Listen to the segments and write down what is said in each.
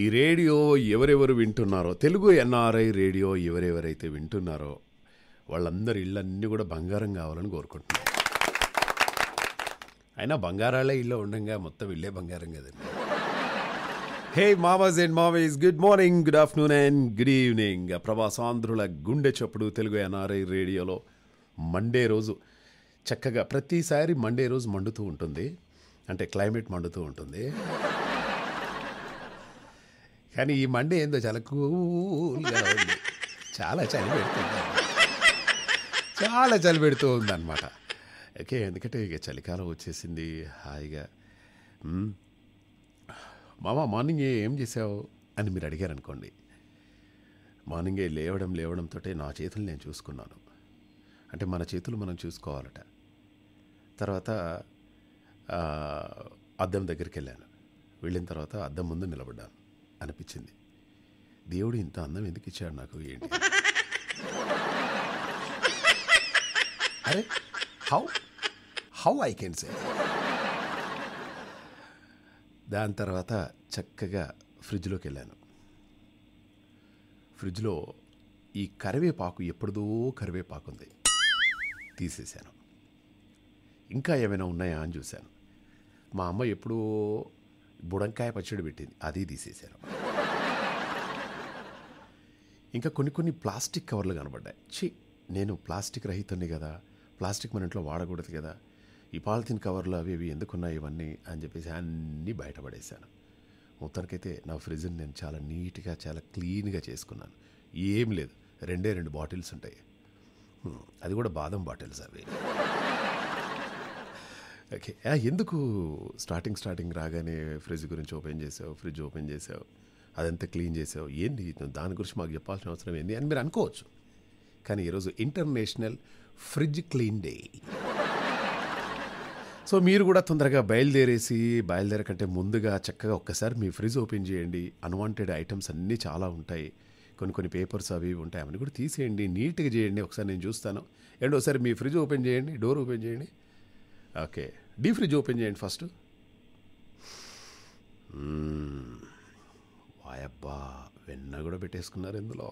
ఈ రేడియో ఎవరెవరు వింటున్నారో తెలుగు ఎన్ఆర్ఐ రేడియో ఎవరెవరైతే వింటున్నారో వాళ్ళందరి ఇళ్ళన్నీ కూడా బంగారం కావాలని కోరుకుంటున్నారు అయినా బంగారాలే ఇల్లు ఉండగా మొత్తం ఇల్లే బంగారం కదండి హే మావాజ్ అండ్ మావేజ్ good morning good afternoon and good evening ప్రవాసాంధ్రుల గుండె చప్పుడు తెలుగు ఎన్ఆర్ఐ రేడియోలో మండే రోజు చక్కగా ప్రతిసారి మండే రోజు మండుతూ ఉంటుంది అంటే క్లైమేట్ మండుతూ ఉంటుంది కానీ ఈ మండే ఏందో చాలా కూల్గా ఉంది చాలా చలి పెడుతుంది చాలా చలి పెడుతూ ఉందన్నమాట ఓకే ఎందుకంటే ఇక చలికాలం వచ్చేసింది హాయిగా మామ మార్నింగ్ ఏం చేసావు అని మీరు అడిగారు అనుకోండి మార్నింగే లేవడం లేవడంతో నా చేతులు నేను చూసుకున్నాను అంటే మన చేతులు మనం చూసుకోవాలట తర్వాత అద్దం దగ్గరికి వెళ్ళాను వెళ్ళిన తర్వాత అద్దం ముందు నిలబడ్డాను అనిపించింది దేవుడు ఇంత అందం ఎందుకు ఇచ్చాడు నాకు ఏంటి అరే how how I can say దాని తర్వాత చక్కగా ఫ్రిడ్జ్లోకి వెళ్ళాను ఫ్రిడ్జ్లో ఈ కరివేపాకు ఎప్పుడుదో కరివేపాకు ఉంది తీసేశాను ఇంకా ఏమైనా ఉన్నాయా అని చూశాను మా అమ్మ ఎప్పుడూ బుడంకాయ పచ్చడి పెట్టింది అది తీసేశాను ఇంకా కొన్ని కొన్ని ప్లాస్టిక్ కవర్లు కనబడ్డాయి ఛీ నేను ప్లాస్టిక్ రహితుని కదా ప్లాస్టిక్ మన ఇంట్లో వాడకూడదు కదా ఈ పాలిథిన్ కవర్లు అవి ఇవి ఎందుకున్నాయి ఇవన్నీ అని చెప్పేసి అన్నీ బయటపడేశాను మొత్తానికైతే నా ఫ్రిడ్జ్ని నేను చాలా నీట్గా చాలా క్లీన్గా చేసుకున్నాను ఏం లేదు రెండే రెండు బాటిల్స్ ఉంటాయి అది కూడా బాదం బాటిల్స్ అవి ఓకే ఎందుకు స్టార్టింగ్ స్టార్టింగ్ రాగానే ఫ్రిడ్జ్ గురించి ఓపెన్ చేసావు ఫ్రిడ్జ్ ఓపెన్ చేసావు అదంతా క్లీన్ చేసావు ఏంటి దాని గురించి మాకు చెప్పాల్సిన అవసరం ఏంటి అని మీరు అనుకోవచ్చు కానీ ఈరోజు international fridge clean day so మీరు కూడా తొందరగా బయలుదేరేసి బయలుదేరకంటే ముందుగా చక్కగా ఒక్కసారి మీ ఫ్రిడ్జ్ ఓపెన్ చేయండి అన్వాంటెడ్ ఐటమ్స్ అన్నీ చాలా ఉంటాయి కొన్ని కొన్ని పేపర్స్ అవి ఉంటాయి అవన్నీ కూడా తీసేయండి నీట్గా చేయండి ఒకసారి నేను చూస్తాను ఏంటో ఒకసారి మీ ఫ్రిడ్జ్ ఓపెన్ చేయండి డోర్ ఓపెన్ చేయండి ఓకే డీ ఫ్రిడ్జ్ ఓపెన్ చేయండి ఫస్ట్ వాయబ్బా వెన్న కూడా పెట్టేసుకున్నారు ఇందులో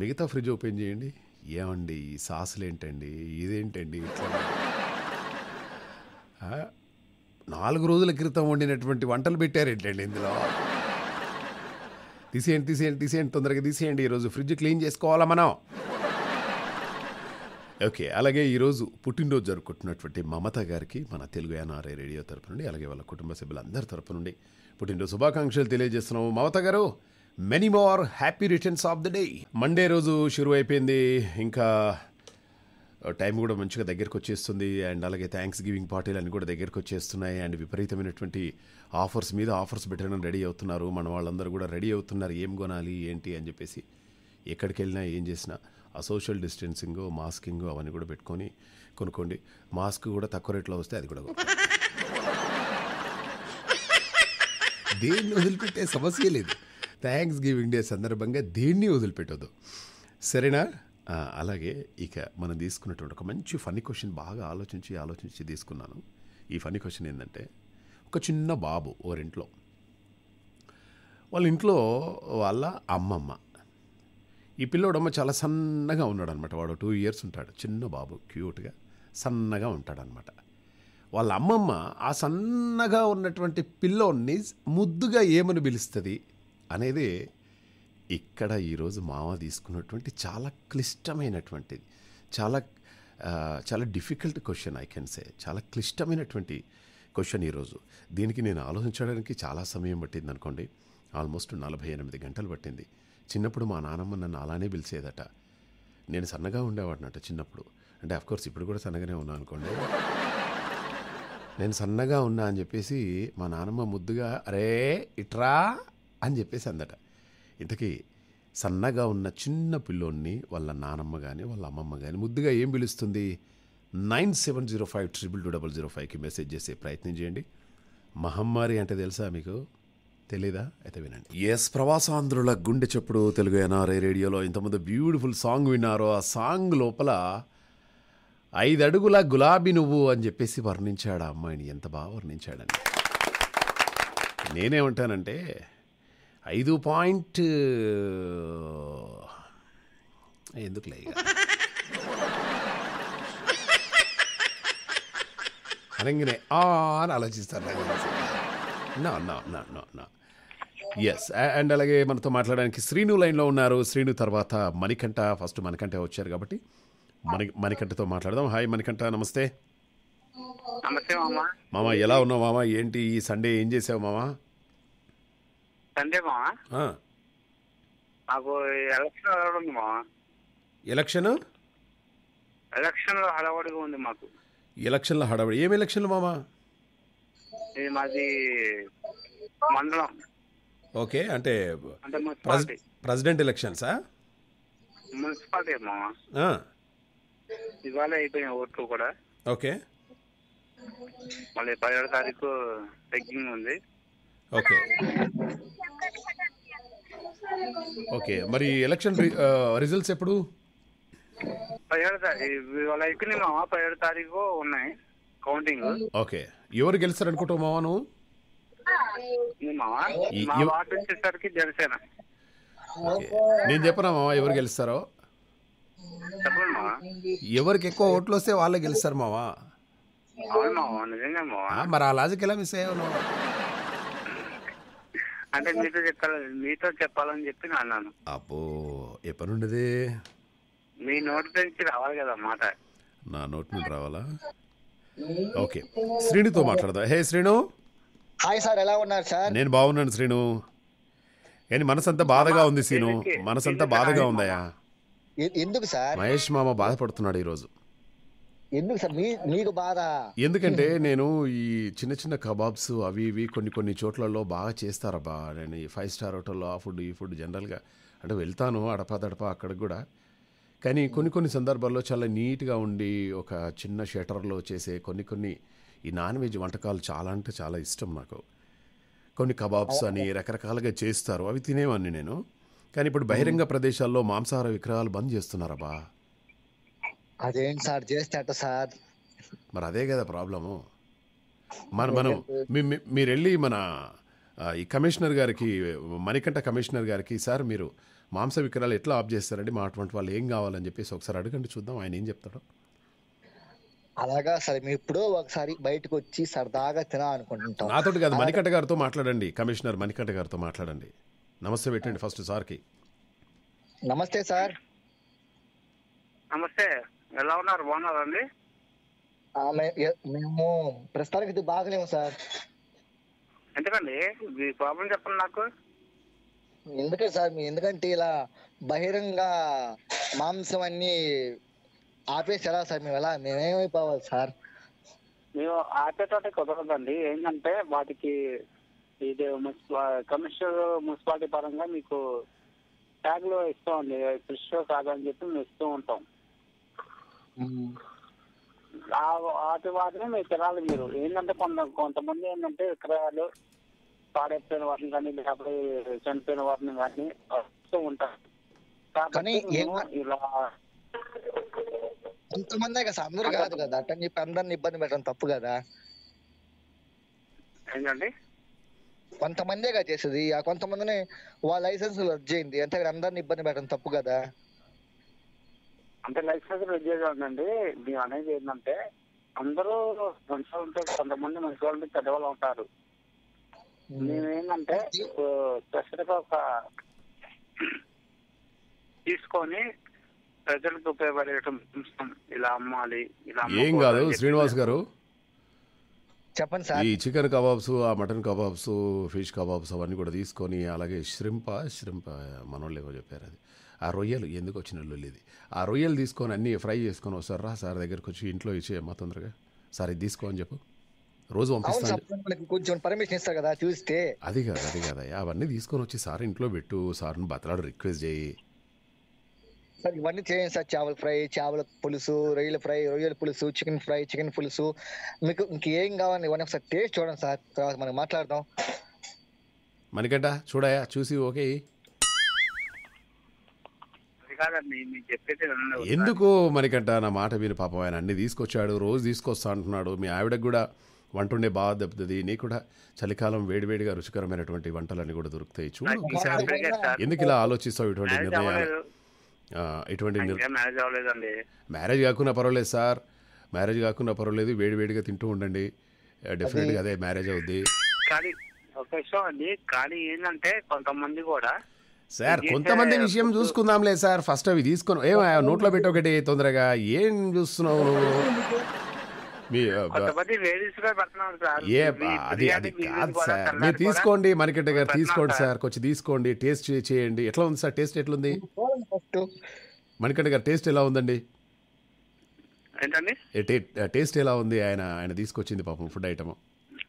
మిగతా ఫ్రిడ్జ్ ఓపెన్ చేయండి ఏమండి ఈ సాసులు ఏంటండి ఇదేంటండి నాలుగు రోజుల క్రితం వండినటువంటి వంటలు పెట్టారేంటండి ఇందులో తీసేయండి తీసేయండి తీసేయండి తొందరగా తీసేయండి ఈరోజు ఫ్రిడ్జ్ క్లీన్ చేసుకోవాలా మనం ఓకే అలాగే ఈరోజు పుట్టినరోజు జరుపుకుంటున్నటువంటి మమత గారికి మన తెలుగు ఎన్ఆర్ఐ రేడియో తరపు నుండి అలాగే వాళ్ళ కుటుంబ సభ్యులందరి తరపు నుండి పుట్టినరోజు శుభాకాంక్షలు తెలియజేస్తున్నాము Mamata garu many more happy returns of the day Monday రోజు షురు అయిపోయింది ఇంకా టైం కూడా మంచిగా దగ్గరకు వచ్చేస్తుంది అండ్ అలాగే థ్యాంక్స్ గివింగ్ పార్టీలు అన్నీ కూడా దగ్గరకు వచ్చేస్తున్నాయి అండ్ విపరీతమైనటువంటి ఆఫర్స్ మీద ఆఫర్స్ పెట్టడం రెడీ అవుతున్నారు మన వాళ్ళందరూ కూడా రెడీ అవుతున్నారు ఏం కొనాలి ఏంటి అని చెప్పేసి ఎక్కడికి వెళ్ళినా ఏం చేసినా ఆ సోషల్ డిస్టెన్సింగ్ మాస్కింగ్ అవన్నీ కూడా పెట్టుకొని కొనుక్కోండి మాస్క్ కూడా తక్కువ రేట్లో వస్తే అది కూడా దేన్ని వదిలిపెట్టే సమస్య లేదు థ్యాంక్స్ గివ్ ఇండియా సందర్భంగా దేన్ని వదిలిపెట్టదు సరేనా అలాగే ఇక మనం తీసుకున్నటువంటి ఒక మంచి ఫనీ క్వశ్చన్ బాగా ఆలోచించి ఆలోచించి తీసుకున్నాను ఈ ఫనీ క్వశ్చన్ ఏంటంటే ఒక చిన్న బాబు ఓరింట్లో వాళ్ళ ఇంట్లో వాళ్ళ అమ్మమ్మ ఈ పిల్లోడమ్మ చాలా సన్నగా ఉన్నాడు అనమాట వాడు టూ ఇయర్స్ ఉంటాడు చిన్న బాబు క్యూట్గా సన్నగా ఉంటాడనమాట వాళ్ళ అమ్మమ్మ ఆ సన్నగా ఉన్నటువంటి పిల్లోడిని ముద్దుగా ఏమని పిలుస్తుంది అనేది ఇక్కడ ఈరోజు మామ తీసుకున్నటువంటి చాలా క్లిష్టమైనటువంటిది చాలా చాలా difficult question I can say చాలా క్లిష్టమైనటువంటి క్వశ్చన్ ఈరోజు దీనికి నేను ఆలోచించడానికి చాలా సమయం పట్టింది అనుకోండి ఆల్మోస్ట్ నలభై ఎనిమిది గంటలు పట్టింది చిన్నప్పుడు మా నానమ్మ నన్ను అలానే పిలిచేదట నేను సన్నగా ఉండేవాడినట చిన్నప్పుడు అంటే అఫ్కోర్స్ ఇప్పుడు కూడా సన్నగానే ఉన్నా అనుకోండి నేను సన్నగా ఉన్నా అని చెప్పేసి మా నానమ్మ ముద్దుగా అరే ఇట్రా అని చెప్పేసి అందట ఇంతకీ సన్నగా ఉన్న చిన్న పిల్లోన్ని వాళ్ళ నానమ్మ కానీ వాళ్ళ అమ్మమ్మ కానీ ముద్దుగా ఏం పిలుస్తుంది nine seven zero five triple two double zero ఫైవ్కి మెసేజ్ చేసే ప్రయత్నం చేయండి మహమ్మారి అంటే తెలుసా మీకు తెలీదా అయితే వినండి ఎస్ ప్రవాసాంధ్రుల గుండె చెప్పుడు తెలుగు ఎన్ఆర్ఐ రేడియోలో ఇంతమంది బ్యూటిఫుల్ సాంగ్ విన్నారో ఆ సాంగ్ లోపల ఐదడుగుల గులాబీ నువ్వు అని చెప్పేసి వర్ణించాడు ఆ అమ్మాయిని ఎంత బాగా వర్ణించాడని నేనేమంటానంటే ఐదు పాయింట్ ఎందుకు ఎందుకులే అనగానే ఆ అని నా నా నా నా నా ఎస్ అండ్ అలాగే మనతో మాట్లాడడానికి శ్రీను లైన్లో ఉన్నారు శ్రీను తర్వాత మణికంఠ ఫస్ట్ మణికంఠ వచ్చారు కాబట్టి మణి మణికంఠతో మాట్లాడదాం హాయ్ మణికంఠ నమస్తే నమస్తే మామ మామ ఎలా ఉన్నావు మామా ఏంటి ఈ సండే ఏం చేసావు మామా సండే మామ ఆ, ఎలక్షన్ ఉంది ఎలక్షన్ ఎలక్షన్ లో ఉంది మాకు ఎలక్షన్లో హడావిడి ఏం ఎలక్షన్లు మామా ఇది మాది మండలం ఓకే అంటే అంటే మున్సిపాలిటీ ప్రెసిడెంట్ ఎలక్షన్స్ మున్సిపాలిటీ మామ ఇవాళ అయిపోయిన ఓట్లు కూడా ఓకే మళ్ళీ పదిహేడు తారీఖు టెగ్గింగ్ ఉంది ఓకే ఓకే మరి ఎలక్షన్ రిజల్ట్స్ ఎప్పుడు పదిహేడు తారీఖు ఇవాళ అయిపోయినాయి మామ పదిహేడు తారీఖు ఉన్నాయి కౌంటింగ్ ఓకే ఎవరు గెలుస్తారు అనుకుంటావు మావా నువ్వు మా వార్డు వచ్చేసరికి జనసేన నేను చెప్పనా మావా ఎవరు గెలుస్తారో ఎవరికి ఎక్కువ ఓట్లు వస్తే వాళ్ళే గెలుస్తారు మావా మరి ఆ లాజిక్ ఎలా మిస్ అయ్యావు అంటే మీతో చెప్పాలి మీతో చెప్పాలని చెప్పి అన్నాను అబ్బో ఎప్పటి నుండిది మీ నోటి నుంచి రావాలి కదా మాట నా నోటి నుండి రావాలా ఓకే శ్రీనుతో మాట్లాడదా హే శ్రీను హాయ్ సార్ ఎలా ఉన్నారు సార్ నేను బాగున్నాను శ్రీను కానీ మనసంతా బాధగా ఉంది శ్రీను మనసంతా బాధగా ఉందయ్యా ఎందుకు సార్ మహేష్ మామ బాధపడుతున్నాడు ఈరోజు ఎందుకు సార్ మీ మీకు బాధ ఎందుకంటే నేను ఈ చిన్న చిన్న కబాబ్స్ అవి ఇవి కొన్ని కొన్ని చోట్లలో బాగా చేస్తారబ్బా నేను ఈ ఫైవ్ స్టార్ హోటల్లో ఆ ఫుడ్ ఈ ఫుడ్ జనరల్గా అంటే వెళ్తాను తడపా అక్కడికి కూడా కానీ కొన్ని కొన్ని సందర్భాల్లో చాలా నీట్గా ఉండి ఒక చిన్న షటర్లో చేసే కొన్ని కొన్ని ఈ నాన్ వెజ్ వంటకాలు చాలా అంటే చాలా ఇష్టం నాకు కొన్ని కబాబ్స్ అని రకరకాలుగా చేస్తారు అవి తినేవాన్ని నేను కానీ ఇప్పుడు బహిరంగ ప్రదేశాల్లో మాంసాహార విక్రయాలు బంద్ చేస్తున్నారబ్బా సార్ చేస్తాట సార్ మరి అదే కదా ప్రాబ్లము మన మనం మీరు వెళ్ళి మన ఈ కమిషనర్ గారికి మణికంఠ కమిషనర్ గారికి సార్ మీరు మాంస విక్రయాలు ఎట్లా ఆప్ చేస్తారండి మా అటువంటి వాళ్ళు ఏం కావాలని చెప్పేసి ఒకసారి అడగండి చూద్దాం ఆయన ఏం చెప్తాడో అలాగా సరే మేము ఎప్పుడో ఒకసారి బయటకు వచ్చి సరదాగా అనుకుంటుంటాం నాతో కాదు మణికంట గారితో మాట్లాడండి కమిషనర్ మణికంట గారితో మాట్లాడండి నమస్తే పెట్టండి ఫస్ట్ సార్కి నమస్తే సార్ నమస్తే ఎలా ఉన్నారు బాగున్నారండి మేము ప్రస్తుతానికి ఇది బాగలేము సార్ ఎందుకండి మీ ప్రాబ్లం చెప్పండి నాకు ఎందుకంటే సార్ ఎందుకంటే ఇలా బహిరంగ మాంసం అన్ని ఆపేసి ఎలా సార్ మేము ఎలా మేమేమైపోవాలి సార్ మేము ఆపేటోటే కుదరదండి ఏంటంటే వాటికి ఇది కమిషనర్ మున్సిపాలిటీ పరంగా మీకు ట్యాగ్లో ఇస్తామండి ఫ్రెష్ కాదని చెప్పి మేము ఇస్తూ ఉంటాం వాటి వాటిని మీరు తినాలి మీరు ఏంటంటే కొంత కొంతమంది ఏంటంటే విక్రయాలు పాడైపోయిన వాటిని కానీ లేకపోతే చనిపోయిన వాటిని కానీ వస్తూ ఉంటారు కాబట్టి ఇలా కొంతమందే కదా అందరు కాదు కదా అట్ట చెప్పి అందరిని ఇబ్బంది పెట్టడం తప్పు కదా ఏంటండి కొంతమందే కదా చేసేది ఆ కొంతమందిని వాళ్ళ లైసెన్స్ రద్దు చేయింది అంటే అందరిని ఇబ్బంది పెట్టడం తప్పు కదా అంటే లైసెన్స్ రద్దు చేసేదండి మేము అనేది ఏంటంటే అందరూ మనుషులు ఉంటారు కొంతమంది మనుషులు వాళ్ళు పెద్దవాళ్ళు ఉంటారు మేమేంటంటే స్పెషల్గా ఒక తీసుకొని ప్రజలకు ఉపయోగపడేటం ఇలా అమ్మాలి ఇలా ఏం కాదు శ్రీనివాస్ గారు చెప్పండి సార్ ఈ చికెన్ కబాబ్స్ ఆ మటన్ కబాబ్స్ ఫిష్ కబాబ్స్ అవన్నీ కూడా తీసుకొని అలాగే శ్రింప శ్రింప ఏమో చెప్పారు అది ఆ రొయ్యలు ఎందుకు వచ్చిన లొల్లిది ఆ రొయ్యలు తీసుకొని అన్నీ ఫ్రై చేసుకొని వస్తారు రా సార్ దగ్గరకు వచ్చి ఇంట్లో ఇచ్చేయమ్మా తొందరగా సార్ ఇది తీసుకో అని చెప్పు రోజు పంపిస్తాను కొంచెం పర్మిషన్ ఇస్తారు కదా చూస్తే అది కాదు అది కాదయ్యా అవన్నీ తీసుకొని వచ్చి సార్ ఇంట్లో పెట్టు సార్ని బతలాడు రిక్వెస్ట్ చేయి సార్ ఇవన్నీ చేయండి సార్ చేపల ఫ్రై చేపల పులుసు రొయ్యల ఫ్రై రొయ్యల పులుసు చికెన్ ఫ్రై చికెన్ పులుసు మీకు ఇంకేం కావాలి ఇవన్నీ ఒకసారి టేస్ట్ చూడండి సార్ తర్వాత మనం మాట్లాడదాం మనకట చూడయా చూసి ఓకే ఎందుకు మనకంట నా మాట మీరు పాపం ఆయన అన్ని తీసుకొచ్చాడు రోజు తీసుకొస్తా అంటున్నాడు మీ ఆవిడకు కూడా వంట ఉండే బాగా దెబ్బతుంది నీకు కూడా చలికాలం వేడివేడిగా రుచికరమైనటువంటి వంటలన్నీ కూడా దొరుకుతాయి చూడు ఎందుకు ఇలా ఆలోచిస్తావు ఇటువంటి నిర్ణయాలు ఎటువంటి మ్యారేజ్ అవ్వలేదండి మ్యారేజ్ కాకుండా పర్వాలేదు సార్ మ్యారేజ్ కాకుండా పర్వాలేదు వేడి వేడిగా తింటూ ఉండండి గా అదే మ్యారేజ్ అవుద్ది కానీ ఒక విషయం అండి కానీ ఏంటంటే కొంతమంది కూడా సార్ కొంతమంది విషయం చూసుకుందాంలే సార్ ఫస్ట్ అవి తీసుకుని ఏం నోట్లో పెట్టి ఒకటి తొందరగా ఏం చూస్తున్నావు నువ్వు అది అది సార్ మీరు తీసుకోండి మార్కెట్ దగ్గర తీసుకోండి సార్ కొంచెం తీసుకోండి టేస్ట్ చేయండి ఎట్లా ఉంది సార్ టేస్ట్ ఎట్లుంది మణికంఠ గారు టేస్ట్ ఎలా ఉందండి టేస్ట్ ఎలా ఉంది ఆయన ఆయన తీసుకొచ్చింది పాపం ఫుడ్ ఐటమ్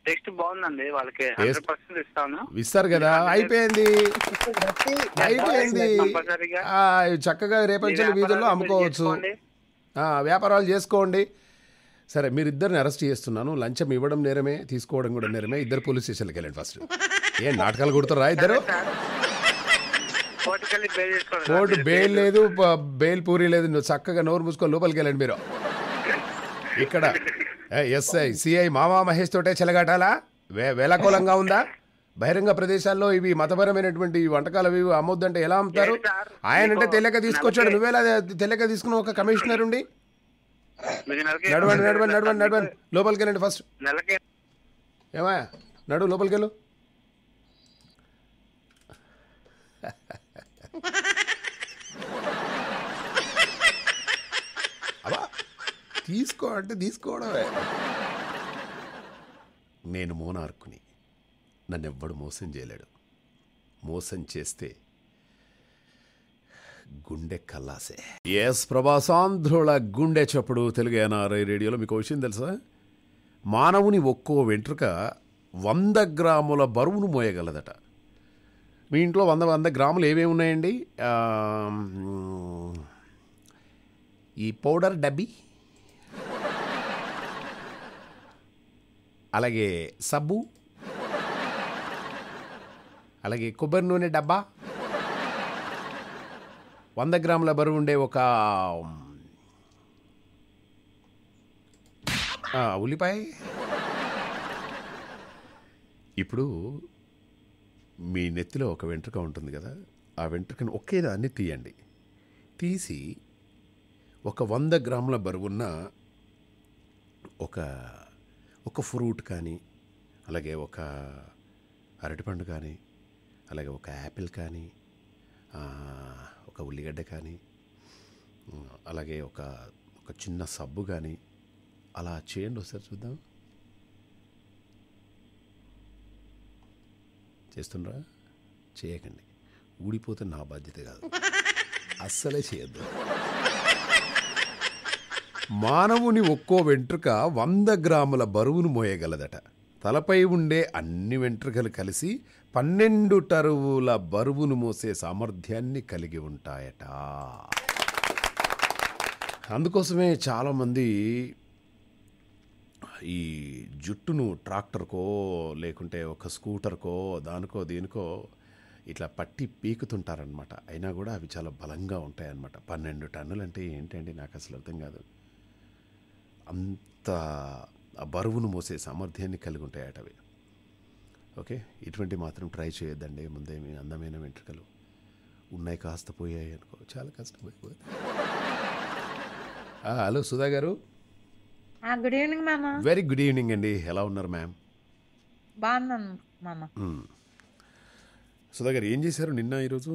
టేస్ట్ బాగుందండి వాళ్ళకి ఇస్తాను ఇస్తారు కదా అయిపోయింది అయిపోయింది చక్కగా రేపటి వీధుల్లో అమ్ముకోవచ్చు వ్యాపారాలు చేసుకోండి సరే మీరు ఇద్దరిని అరెస్ట్ చేస్తున్నాను లంచం ఇవ్వడం నేరమే తీసుకోవడం కూడా నేరమే ఇద్దరు పోలీస్ స్టేషన్కి వెళ్ళండి ఫస్ట్ ఏం నాటకాలు కొడుతారా ఇద్దరు కోర్టు బెయిల్ లేదు బెయిల్ పూరి లేదు నువ్వు చక్కగా నోరు మూసుకొని లోపలికి వెళ్ళండి మీరు ఇక్కడ ఎస్ఐ సిఐ మామా మహేష్ తోటే చెలగాటాలా వే వేలకోలంగా ఉందా బహిరంగ ప్రదేశాల్లో ఇవి మతపరమైనటువంటి వంటకాలు అవి అంటే ఎలా అమ్ముతారు ఆయన అంటే తెలియక తీసుకొచ్చాడు నువ్వేలా తెలియక తీసుకున్న ఒక కమిషనర్ ఉండి నడవండి నడవండి నడవండి నడవండి లోపలికి వెళ్ళండి ఫస్ట్ ఏమా నడు లోపలికి వెళ్ళు తీసుకో అంటే తీసుకోవడమే నేను మోనార్కుని నన్నెవ్వడు మోసం చేయలేడు మోసం చేస్తే గుండె కల్లాసే ఎస్ ప్రభాసాంధ్రుల గుండె చప్పుడు తెలుగు ఎన్ఆర్ఐ రేడియోలో మీకు విషయం తెలుసా మానవుని ఒక్కో వెంట్రుక వంద గ్రాముల బరువును మోయగలదట మీ ఇంట్లో వంద వంద గ్రాములు ఏమేమి ఉన్నాయండి ఈ పౌడర్ డబ్బీ అలాగే సబ్బు అలాగే కొబ్బరి నూనె డబ్బా వంద గ్రాముల బరువు ఉండే ఒక ఉల్లిపాయ ఇప్పుడు మీ నెత్తిలో ఒక వెంట్రుక ఉంటుంది కదా ఆ వెంట్రుకను ఒకే దాన్ని తీయండి తీసి ఒక వంద గ్రాముల బరువున్న ఒక ఒక ఫ్రూట్ కానీ అలాగే ఒక అరటిపండు కానీ అలాగే ఒక యాపిల్ కానీ ఒక ఉల్లిగడ్డ కానీ అలాగే ఒక ఒక చిన్న సబ్బు కానీ అలా చేయండి ఒకసారి చూద్దాం చేస్తుండ్రా చేయకండి ఊడిపోతే నా బాధ్యత కాదు అస్సలే చేయొద్దు మానవుని ఒక్కో వెంట్రుక వంద గ్రాముల బరువును మోయగలదట తలపై ఉండే అన్ని వెంట్రుకలు కలిసి పన్నెండు టరువుల బరువును మోసే సామర్థ్యాన్ని కలిగి ఉంటాయట అందుకోసమే చాలామంది ఈ జుట్టును ట్రాక్టర్కో లేకుంటే ఒక స్కూటర్కో దానికో దీనికో ఇట్లా పట్టి పీకుతుంటారనమాట అయినా కూడా అవి చాలా బలంగా ఉంటాయన్నమాట పన్నెండు టన్నులు అంటే ఏంటండి నాకు అసలు అర్థం కాదు అంత బరువును మోసే సామర్థ్యాన్ని కలిగి ఉంటాయట అవి ఓకే ఇటువంటి మాత్రం ట్రై చేయొద్దండి ముందే మీ అందమైన వెంట్రుకలు ఉన్నాయి కాస్త పోయాయి అనుకో చాలా కష్టమైపోయింది హలో సుధా గారు గుడ్ ఈవినింగ్ మామ వెరీ గుడ్ ఈవినింగ్ అండి ఎలా ఉన్నారు మ్యామ్ బాగున్నాను మామ సుధా గారు ఏం చేశారు నిన్న ఈరోజు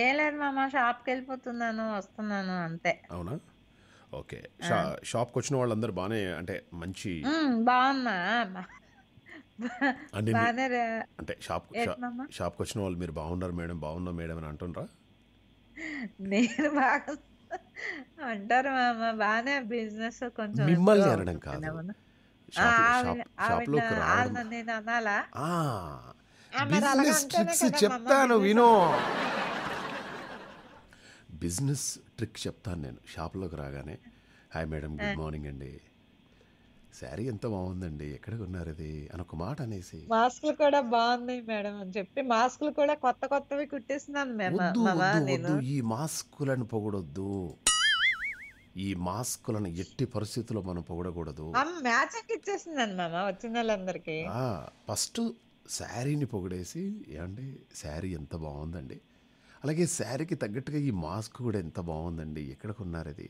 ఏ లేదు మామ షాప్కి వెళ్ళిపోతున్నాను వస్తున్నాను అంతే అవునా ఓకే షాప్ షాప్కి వచ్చిన వాళ్ళందరూ బానే అంటే మంచి బాగున్నా అంటే షాప్ షాప్ షాప్కి వచ్చిన వాళ్ళు మీరు బాగున్నారు మేడం బాగున్నా మేడం అని అంటున్నారా నేను బాగా అంటారు మామ బానే బిజినెస్ కొంచెం మిమ్మల్ని అనడం కాదు నేను అనాలా బిజినెస్ ట్రిక్స్ చెప్తాను వినో బిజినెస్ ట్రిక్ చెప్తాను నేను షాప్లోకి రాగానే హాయ్ మేడం గుడ్ మార్నింగ్ అండి శారీ ఎంత బాగుందండి ఎక్కడ ఉన్నారు ఇది అని ఒక మాట అనేసి మాస్క్లు కూడా బాగున్నాయి మేడం అని చెప్పి మాస్క్లు కూడా కొత్త కొత్తవి కుట్టిస్తున్నాను మేడం ఈ మాస్కులను పొగడొద్దు ఈ మాస్కులను ఎట్టి పరిస్థితుల్లో మనం పొగడకూడదు మ్యాచింగ్ ఇచ్చేసిందండి మామ వచ్చిన వాళ్ళందరికీ ఫస్ట్ శారీని పొగిడేసి ఏమండి శారీ ఎంత బాగుందండి అలాగే శారీకి తగ్గట్టుగా ఈ మాస్క్ కూడా ఎంత బాగుందండి ఎక్కడ కొన్నారు అది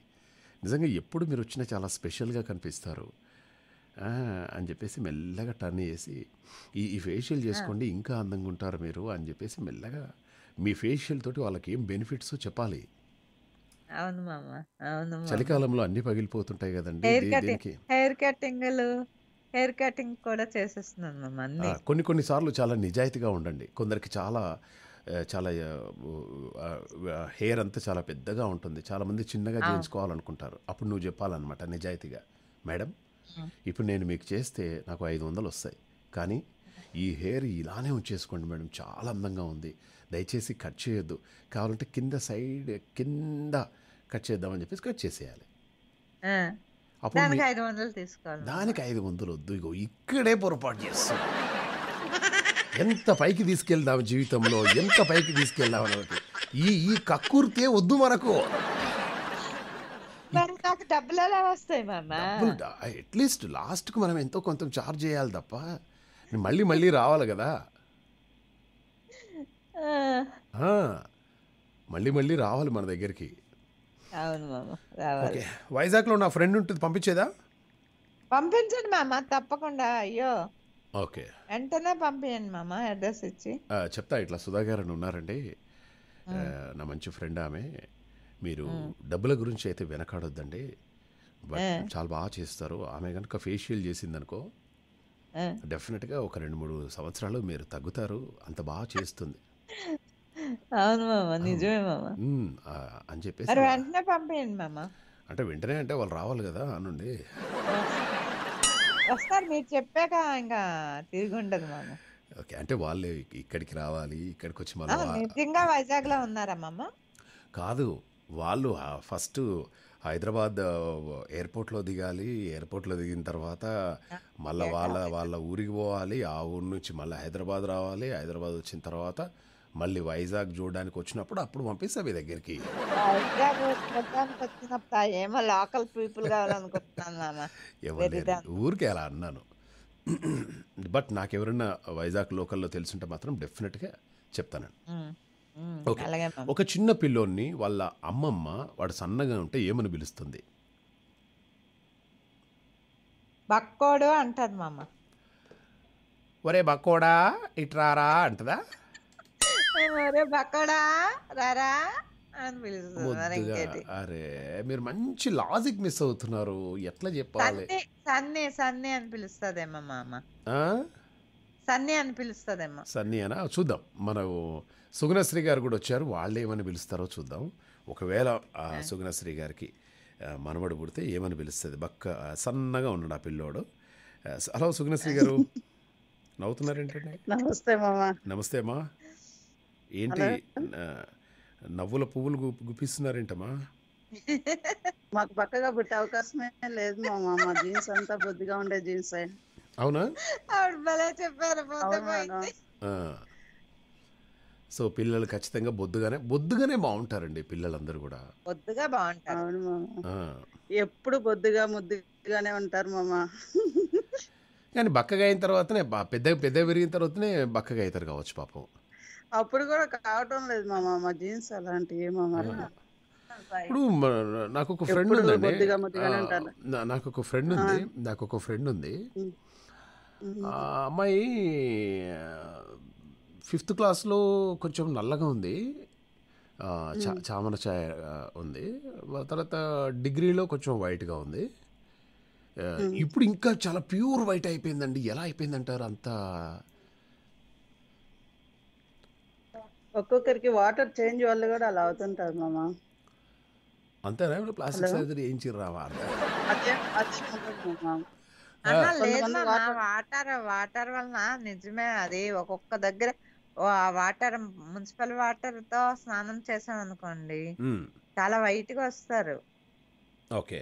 నిజంగా ఎప్పుడు మీరు వచ్చినా చాలా స్పెషల్గా కనిపిస్తారు అని చెప్పేసి మెల్లగా టర్న్ చేసి ఈ ఈ ఫేషియల్ చేసుకోండి ఇంకా అందంగా ఉంటారు మీరు అని చెప్పేసి మెల్లగా మీ ఫేషియల్ తోటి వాళ్ళకి ఏం బెనిఫిట్స్ చెప్పాలి అవును మామ అవును చలికాలంలో అన్ని పగిలిపోతుంటాయి కదండి hair cutting hair hair cutting కూడా చేసేస్తున్నాను మామ కొన్ని కొన్ని సార్లు చాలా నిజాయితీగా ఉండండి కొందరికి చాలా చాలా హెయిర్ అంతా చాలా పెద్దగా ఉంటుంది చాలామంది చిన్నగా చేయించుకోవాలనుకుంటారు అప్పుడు నువ్వు చెప్పాలన్నమాట నిజాయితీగా మేడం ఇప్పుడు నేను మీకు చేస్తే నాకు ఐదు వందలు వస్తాయి కానీ ఈ హెయిర్ ఇలానే ఉంచేసుకోండి మేడం చాలా అందంగా ఉంది దయచేసి కట్ చేయొద్దు కావాలంటే కింద సైడ్ కింద కట్ చేద్దామని చెప్పేసి కట్ చేసేయాలి అప్పుడు దానికి ఐదు వందలు వద్దు ఇగో ఇక్కడే పొరపాటు చేస్తాం ఎంత పైకి తీసుకెళ్దాం జీవితంలో ఎంత పైకి తీసుకెళ్దాం అనేది ఈ ఈ కక్కుర్తే వద్దు మనకు అట్లీస్ట్ లాస్ట్ కు వస్తాయి అట్లీస్ట్ మనం ఎంతో కొంత చార్జ్ చేయాలి తప్ప మళ్ళీ మళ్ళీ రావాలి కదా మళ్ళీ మళ్ళీ రావాలి మన దగ్గరికి వైజాగ్లో నా ఫ్రెండ్ ఉంటుంది పంపించేదా పంపించండి మామ తప్పకుండా అయ్యో ఓకే వెంటనే పంపించండి మామ అడ్రస్ ఇచ్చి చెప్తా ఇట్లా సుధాకర్ అని ఉన్నారండి నా మంచి ఫ్రెండ్ ఆమె మీరు డబ్బుల గురించి అయితే వెనకాడొద్దండి చాలా బాగా చేస్తారు ఆమె కనుక ఫేషియల్ చేసిందనుకో డెఫినెట్గా ఒక రెండు మూడు సంవత్సరాలు మీరు తగ్గుతారు అంత బాగా చేస్తుంది అవును మామ నిజమే మామ అని చెప్పేసి వెంటనే పంపించండి మామా అంటే వెంటనే అంటే వాళ్ళు రావాలి కదా అనుండి వస్తారు మీరు చెప్పాక ఇంకా తిరిగి ఉండదు మామ ఓకే అంటే వాళ్ళే ఇక్కడికి రావాలి ఇక్కడికి వచ్చి మళ్ళీ నిజంగా వైజాగ్ లో ఉన్నారా మామ కాదు వాళ్ళు ఫస్ట్ హైదరాబాద్ ఎయిర్పోర్ట్లో దిగాలి ఎయిర్పోర్ట్లో దిగిన తర్వాత మళ్ళీ వాళ్ళ వాళ్ళ ఊరికి పోవాలి ఆ ఊరు నుంచి మళ్ళీ హైదరాబాద్ రావాలి హైదరాబాద్ వచ్చిన తర్వాత మళ్ళీ వైజాగ్ చూడడానికి వచ్చినప్పుడు అప్పుడు పంపిస్తా మీ దగ్గరికి ఊరికే అలా అన్నాను బట్ నాకెవరన్నా వైజాగ్ లోకల్లో తెలుసుంటే మాత్రం డెఫినెట్గా చెప్తానండి ఒక చిన్న పిల్లోని వాళ్ళ అమ్మమ్మ వాడు సన్నగా ఉంటే ఏమని పిలుస్తుంది బక్కోడు అంటారు ఒరే బక్కోడా ఇట్రారా అంటదా అరే రారా మీరు మంచి లాజిక్ మిస్ అవుతున్నారు ఎట్లా చెప్పాలి సన్నే సన్నే అని పిలుస్తుందేమో మా అమ్మ సన్నీ అని పిలుస్తుందేమో సన్నీ అనా చూద్దాం మనకు సుగుణశ్రీ గారు కూడా వచ్చారు వాళ్ళు ఏమని పిలుస్తారో చూద్దాం ఒకవేళ సుగుణశ్రీ గారికి మనవడు పుడితే ఏమని పిలుస్తుంది బక్క సన్నగా ఉన్నాడు ఆ పిల్లోడు హలో సుగుణశ్రీ గారు నవ్వుతున్నారేంటండి నమస్తే మామా నమస్తే అమ్మా ఏంటి నవ్వుల పువ్వులు గుప్పిస్తున్నారేంటమ్మా మాకు పక్కగా పుట్టే అవకాశమే లేదు మా జీన్స్ అంతా బొద్దిగా ఉండే జీన్స్ అవునా చెప్పారు సో పిల్లలు ఖచ్చితంగా బొద్దుగానే బొద్దుగానే బాగుంటారండి పిల్లలందరూ కూడా బొద్దుగా బాగుంటారు ఎప్పుడు బొద్దుగా ముద్దుగానే ఉంటారు మామ కానీ బక్కగా అయిన తర్వాతనే పెద్ద పెద్ద పెరిగిన తర్వాతనే బక్కగా అవుతారు కావచ్చు పాపం అప్పుడు కూడా కావటం లేదు మామ మా జీన్స్ అలాంటివి ఇప్పుడు నాకు ఒక ఫ్రెండ్ ఉంది నాకు ఒక ఫ్రెండ్ ఉంది నాకు ఒక ఫ్రెండ్ ఉంది అమ్మాయి ఫిఫ్త్ క్లాస్లో కొంచెం నల్లగా ఉంది చామన ఛాయ ఉంది తర్వాత డిగ్రీలో కొంచెం వైట్గా ఉంది ఇప్పుడు ఇంకా చాలా ప్యూర్ వైట్ అయిపోయిందండి ఎలా అయిపోయిందంటారు అంత ఒక్కొక్కరికి వాటర్ చేంజ్ వాళ్ళు కూడా అలా అవుతుంటారు మామ అంతేనా ఇప్పుడు ప్లాస్టిక్ సర్జరీ చేయించారు రా లేదు వాటర్ వాటర్ వలన నిజమే అది ఒక్కొక్క దగ్గర ఆ వాటర్ మున్సిపల్ వాటర్ తో స్నానం చేసాం అనుకోండి చాలా వైట్ గా వస్తారు ఓకే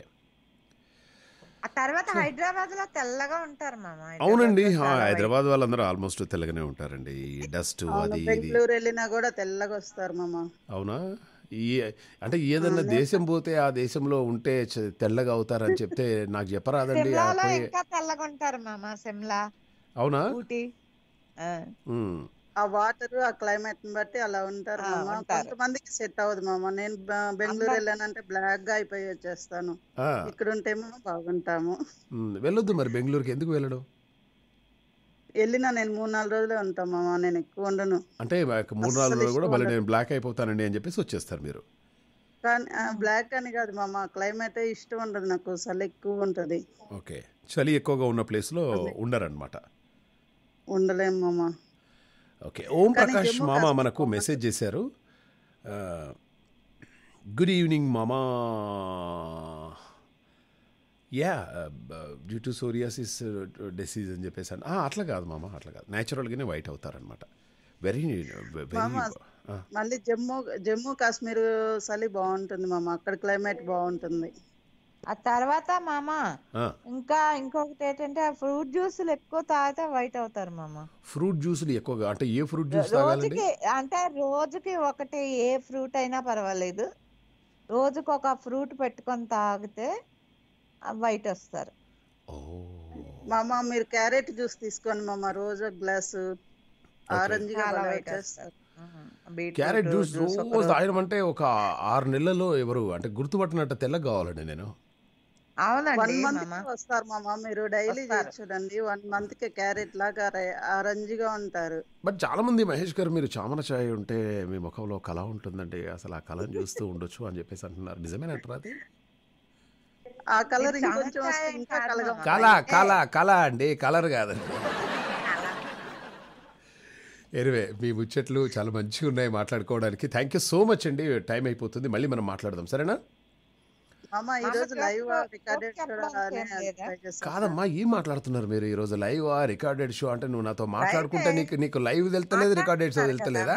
ఆ తర్వాత హైదరాబాద్ లో తెల్లగా ఉంటారు మామ అవునండి హైదరాబాద్ వాళ్ళందరూ ఆల్మోస్ట్ తెల్లగానే ఉంటారండి డస్ట్ అది బెంగళూరు వెళ్ళినా కూడా తెల్లగా వస్తారు మామ అవునా ఈ అంటే ఏదన్నా దేశం పోతే ఆ దేశంలో ఉంటే తెల్లగా అవుతారని చెప్తే నాకు చెప్పరాదండి తెల్లగా ఉంటారు మామ సిమ్లా అవునా ఊటీ ఆ వాటర్ ఆ క్లైమేట్ ని బట్టి అలా ఉంటారు ఆ, మామ ఉంటారు. కొంతమందికి సెట్ అవ్వదు మామ నేను బెంగళూరు వెళ్ళానంటే బ్లాక్ గా అయిపోయి వచ్చేస్తాను ఆ, ఇక్కడ ఉంటేమో బాగుంటాము ఉమ్, వెళ్ళొద్దు మరి బెంగళూరుకి ఎందుకు వెళ్ళడం వెళ్ళిన నేను మూడు నాలుగు రోజులే ఉంటాం మామ నేను ఎక్కువ ఉండను అంటే మూడు నాలుగు రోజులు కూడా మళ్ళీ నేను బ్లాక్ అయిపోతానండి అని చెప్పేసి వచ్చేస్తారు మీరు కానీ బ్లాక్ అని కాదు మామ క్లైమేట్ ఇష్టం ఉండదు నాకు చలి ఎక్కువ ఉంటుంది ఓకే చలి ఎక్కువగా ఉన్న ప్లేస్ లో ఉండరు ఉండరనమాట ఉండలేము మామ ఓకే ఓం ప్రకాష్ మామ మనకు మెసేజ్ చేశారు గుడ్ ఈవినింగ్ మామా yeah due to psoriasis disease అని చెప్పేసాను అట్లా కాదు మామ అట్లా కాదు న్యాచురల్గానే వైట్ అవుతారనమాట వెరీ వెరీ మళ్ళీ జమ్మూ జమ్మూ కాశ్మీర్ చలి బాగుంటుంది మామ అక్కడ క్లైమేట్ బాగుంటుంది ఆ తర్వాత మామ ఇంకా ఇంకొకటి ఏంటంటే ఫ్రూట్ జ్యూసులు ఎక్కువ తాగితే వైట్ అవుతారు మామ ఫ్రూట్ జ్యూసులు ఎక్కువగా అంటే ఏ ఫ్రూట్ జ్యూస్ రోజుకి అంటే రోజుకి ఒకటి ఏ ఫ్రూట్ అయినా పర్వాలేదు రోజుకి ఒక ఫ్రూట్ పెట్టుకొని తాగితే వైట్ వస్తారు మామ మీరు క్యారెట్ జ్యూస్ తీసుకోండి మామ రోజు గ్లాస్ ఆరెంజ్ గా వైట్ వస్తారు క్యారెట్ జ్యూస్ జ్యూస్ రోజు తాగడం అంటే ఒక ఆరు నెలల్లో ఎవరు అంటే గుర్తుపట్టినట్టు తెల్లగా కావాలండి నేను వన్ మంత్ వస్తారు మామ మీరు డైలీ చూడండి వన్ మంత్ కి క్యారెట్ లాగా ఆరెంజ్ గా ఉంటారు బట్ చాలా మంది మహేష్ గారు మీరు చామన ఛాయ్ ఉంటే మీ ముఖంలో కళ ఉంటుందండి అసలు ఆ కళను చూస్తూ ఉండొచ్చు అని చెప్పేసి అంటున్నారు నిజమేనంటారా అది ఆ కలర్ ఇంకా కలగం కళ కళ కళ అండి కలర్ కాదండి ఎనివే మీ ముచ్చట్లు చాలా మంచిగా ఉన్నాయి మాట్లాడుకోవడానికి థ్యాంక్ యూ సో మచ్ అండి టైం అయిపోతుంది మళ్ళీ మనం మాట్లాడదాం సరేనా కాదమ్మా ఏం మాట్లాడుతున్నారు మీరు ఈ రోజు లైవ్ రికార్డెడ్ షో అంటే నువ్వు నాతో మాట్లాడుకుంటే నీకు నీకు లైవ్ తెలుతలేదు రికార్డెడ్ షో తెలుతలేదా